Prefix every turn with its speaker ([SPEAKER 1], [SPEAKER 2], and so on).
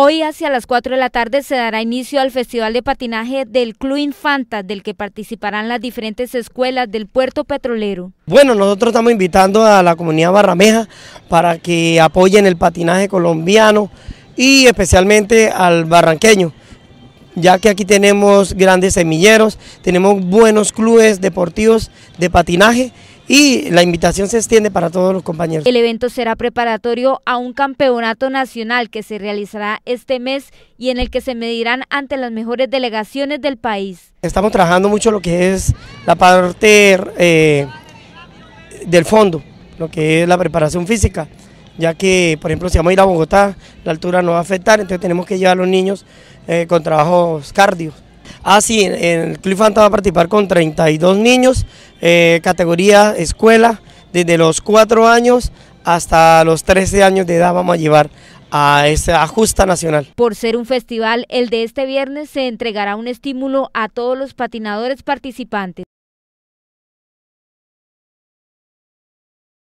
[SPEAKER 1] Hoy hacia las 4 de la tarde se dará inicio al Festival de Patinaje del Club Infanta, del que participarán las diferentes escuelas del puerto petrolero.
[SPEAKER 2] Bueno, nosotros estamos invitando a la comunidad barrameja para que apoyen el patinaje colombiano y especialmente al barranqueño ya que aquí tenemos grandes semilleros, tenemos buenos clubes deportivos de patinaje y la invitación se extiende para todos los compañeros. El
[SPEAKER 1] evento será preparatorio a un campeonato nacional que se realizará este mes y en el que se medirán ante las mejores delegaciones del país.
[SPEAKER 2] Estamos trabajando mucho lo que es la parte eh, del fondo, lo que es la preparación física, ya que, por ejemplo, si vamos a ir a Bogotá, la altura no va a afectar, entonces tenemos que llevar a los niños eh, con trabajos cardio. Así, ah, en el Club Fanta va a participar con 32 niños, eh, categoría escuela, desde los 4 años hasta los 13 años de edad vamos a llevar a esa justa nacional.
[SPEAKER 1] Por ser un festival, el de este viernes se entregará un estímulo a todos los patinadores participantes.